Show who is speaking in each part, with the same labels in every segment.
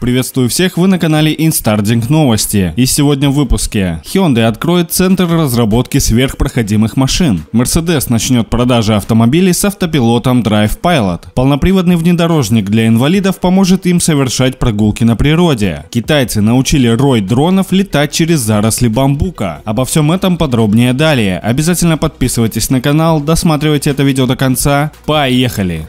Speaker 1: Приветствую всех, вы на канале Инстардинг Новости. И сегодня в выпуске. Hyundai откроет центр разработки сверхпроходимых машин. Mercedes начнет продажи автомобилей с автопилотом Drive Pilot. Полноприводный внедорожник для инвалидов поможет им совершать прогулки на природе. Китайцы научили рой дронов летать через заросли бамбука. Обо всем этом подробнее далее. Обязательно подписывайтесь на канал, досматривайте это видео до конца. Поехали!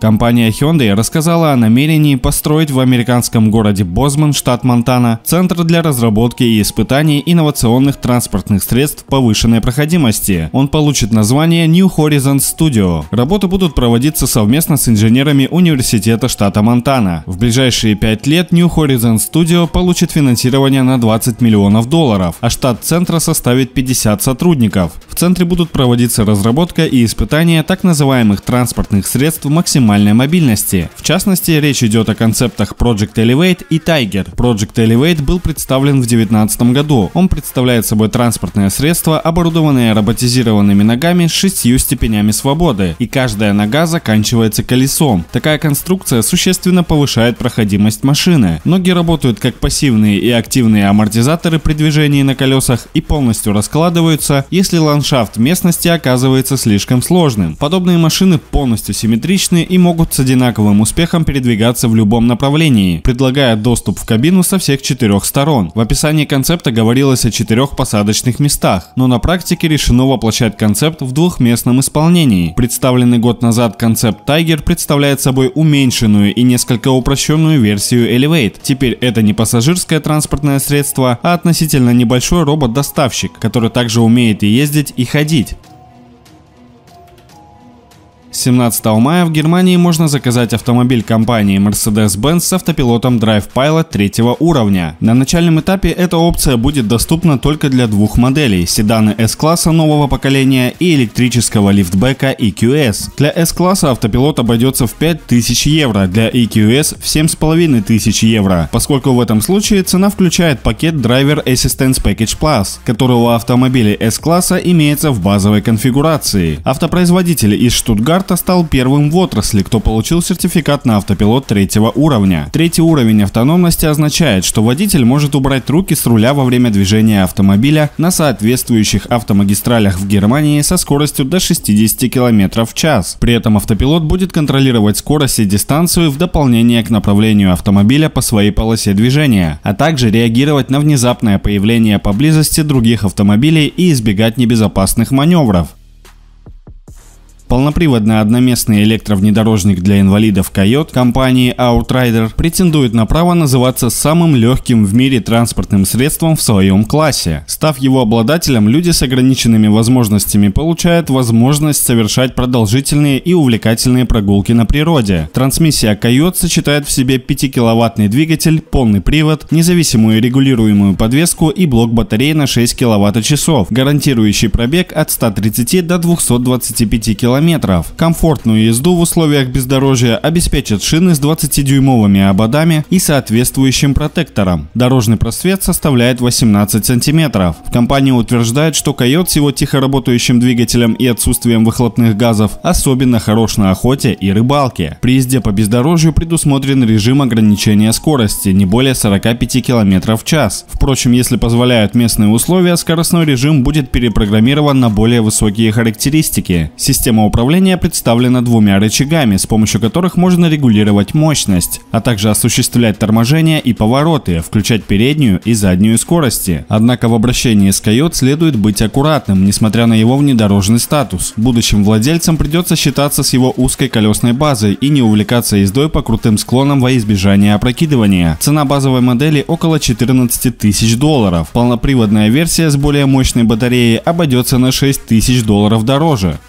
Speaker 1: Компания Hyundai рассказала о намерении построить в американском городе Бозман, штат Монтана, центр для разработки и испытаний инновационных транспортных средств повышенной проходимости. Он получит название New Horizons Studio. Работы будут проводиться совместно с инженерами Университета штата Монтана. В ближайшие пять лет New Horizons Studio получит финансирование на 20 миллионов долларов, а штат центра составит 50 сотрудников. В центре будут проводиться разработка и испытания так называемых транспортных средств максимально максимальной мобильности. В частности, речь идет о концептах Project Elevate и Tiger. Project Elevate был представлен в 2019 году. Он представляет собой транспортное средство, оборудованное роботизированными ногами с шестью степенями свободы, и каждая нога заканчивается колесом. Такая конструкция существенно повышает проходимость машины. Ноги работают как пассивные и активные амортизаторы при движении на колесах и полностью раскладываются, если ландшафт местности оказывается слишком сложным. Подобные машины полностью симметричны и могут с одинаковым успехом передвигаться в любом направлении, предлагая доступ в кабину со всех четырех сторон. В описании концепта говорилось о четырех посадочных местах, но на практике решено воплощать концепт в двухместном исполнении. Представленный год назад концепт Tiger представляет собой уменьшенную и несколько упрощенную версию Elevate. Теперь это не пассажирское транспортное средство, а относительно небольшой робот-доставщик, который также умеет и ездить, и ходить. 17 мая в Германии можно заказать автомобиль компании Mercedes-Benz с автопилотом Drive Pilot третьего уровня. На начальном этапе эта опция будет доступна только для двух моделей – седаны S-класса нового поколения и электрического лифтбека EQS. Для S-класса автопилот обойдется в 5000 евро, для EQS – в 7500 евро, поскольку в этом случае цена включает пакет Driver Assistance Package Plus, который у автомобилей S-класса имеется в базовой конфигурации. Автопроизводители из Штутгарт Авто стал первым в отрасли, кто получил сертификат на автопилот третьего уровня. Третий уровень автономности означает, что водитель может убрать руки с руля во время движения автомобиля на соответствующих автомагистралях в Германии со скоростью до 60 км в час. При этом автопилот будет контролировать скорость и дистанцию в дополнение к направлению автомобиля по своей полосе движения, а также реагировать на внезапное появление поблизости других автомобилей и избегать небезопасных маневров. Полноприводный одноместный электровнедорожник для инвалидов «Койот» компании Outrider претендует на право называться самым легким в мире транспортным средством в своем классе. Став его обладателем, люди с ограниченными возможностями получают возможность совершать продолжительные и увлекательные прогулки на природе. Трансмиссия «Койот» сочетает в себе 5-киловаттный двигатель, полный привод, независимую регулируемую подвеску и блок батареи на 6 киловатт-часов, гарантирующий пробег от 130 до 225 км километров. Комфортную езду в условиях бездорожья обеспечат шины с 20-дюймовыми ободами и соответствующим протектором. Дорожный просвет составляет 18 сантиметров. В компании утверждают, что койот с его тихо работающим двигателем и отсутствием выхлопных газов особенно хорош на охоте и рыбалке. При езде по бездорожью предусмотрен режим ограничения скорости не более 45 км в час. Впрочем, если позволяют местные условия, скоростной режим будет перепрограммирован на более высокие характеристики. Система управление представлено двумя рычагами, с помощью которых можно регулировать мощность, а также осуществлять торможение и повороты, включать переднюю и заднюю скорости. Однако в обращении с Койот следует быть аккуратным, несмотря на его внедорожный статус. Будущим владельцам придется считаться с его узкой колесной базой и не увлекаться ездой по крутым склонам во избежание опрокидывания. Цена базовой модели около 14 тысяч долларов. Полноприводная версия с более мощной батареей обойдется на 6 тысяч долларов дороже.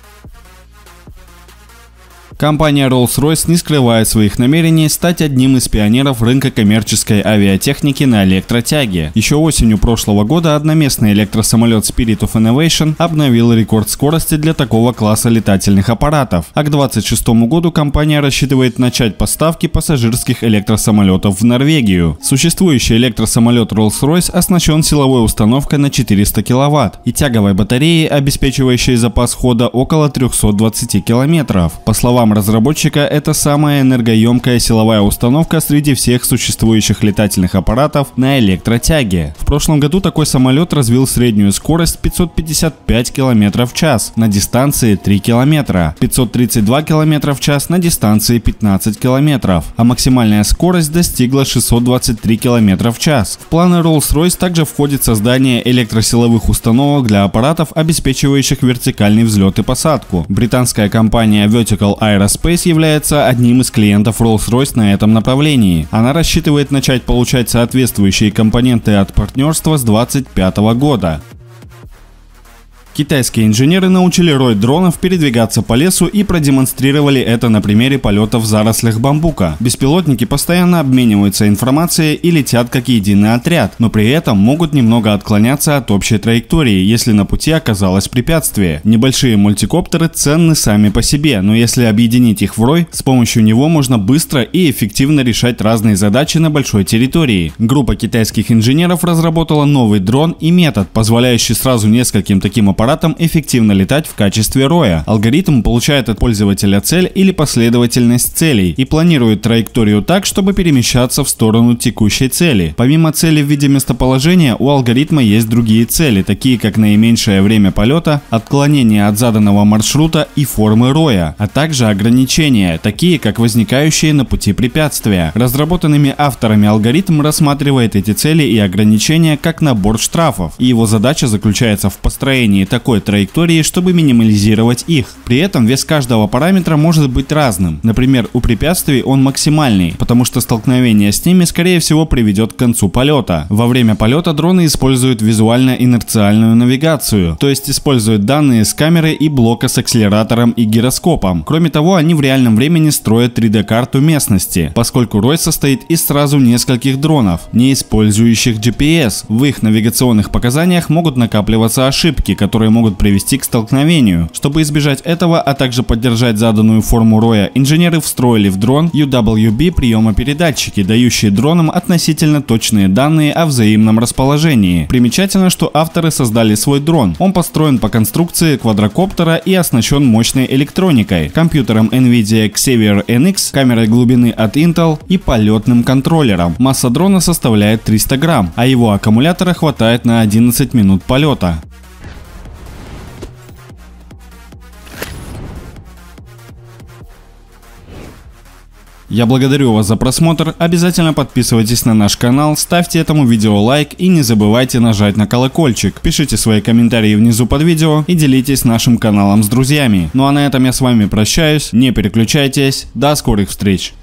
Speaker 1: Компания Rolls-Royce не скрывает своих намерений стать одним из пионеров рынка коммерческой авиатехники на электротяге. Еще осенью прошлого года одноместный электросамолет Spirit of Innovation обновил рекорд скорости для такого класса летательных аппаратов, а к 2026 году компания рассчитывает начать поставки пассажирских электросамолетов в Норвегию. Существующий электросамолет Rolls-Royce оснащен силовой установкой на 400 кВт и тяговой батареей, обеспечивающей запас хода около 320 км. По словам разработчика, это самая энергоемкая силовая установка среди всех существующих летательных аппаратов на электротяге. В прошлом году такой самолет развил среднюю скорость 555 км в час на дистанции 3 км, 532 км в час на дистанции 15 км, а максимальная скорость достигла 623 км в час. В планы Rolls-Royce также входит создание электросиловых установок для аппаратов, обеспечивающих вертикальный взлет и посадку. Британская компания Vertical Air Aerospace является одним из клиентов Rolls-Royce на этом направлении. Она рассчитывает начать получать соответствующие компоненты от партнерства с 2025 года. Китайские инженеры научили рой дронов передвигаться по лесу и продемонстрировали это на примере полета в зарослях бамбука. Беспилотники постоянно обмениваются информацией и летят как единый отряд, но при этом могут немного отклоняться от общей траектории, если на пути оказалось препятствие. Небольшие мультикоптеры ценны сами по себе, но если объединить их в рой, с помощью него можно быстро и эффективно решать разные задачи на большой территории. Группа китайских инженеров разработала новый дрон и метод, позволяющий сразу нескольким таким аппаратам аппаратам эффективно летать в качестве роя. Алгоритм получает от пользователя цель или последовательность целей и планирует траекторию так, чтобы перемещаться в сторону текущей цели. Помимо цели в виде местоположения, у алгоритма есть другие цели, такие как наименьшее время полета, отклонение от заданного маршрута и формы роя, а также ограничения, такие как возникающие на пути препятствия. Разработанными авторами алгоритм рассматривает эти цели и ограничения как набор штрафов, и его задача заключается в построении такой траектории, чтобы минимализировать их. При этом вес каждого параметра может быть разным. Например, у препятствий он максимальный, потому что столкновение с ними скорее всего приведет к концу полета. Во время полета дроны используют визуально-инерциальную навигацию, то есть используют данные с камеры и блока с акселератором и гироскопом. Кроме того, они в реальном времени строят 3D-карту местности, поскольку рой состоит из сразу нескольких дронов, не использующих GPS. В их навигационных показаниях могут накапливаться ошибки, которые которые могут привести к столкновению. Чтобы избежать этого, а также поддержать заданную форму роя, инженеры встроили в дрон UWB приемопередатчики, дающие дронам относительно точные данные о взаимном расположении. Примечательно, что авторы создали свой дрон. Он построен по конструкции квадрокоптера и оснащен мощной электроникой, компьютером NVIDIA Xavier NX, камерой глубины от Intel и полетным контроллером. Масса дрона составляет 300 грамм, а его аккумулятора хватает на 11 минут полета. Я благодарю вас за просмотр, обязательно подписывайтесь на наш канал, ставьте этому видео лайк и не забывайте нажать на колокольчик. Пишите свои комментарии внизу под видео и делитесь нашим каналом с друзьями. Ну а на этом я с вами прощаюсь, не переключайтесь, до скорых встреч!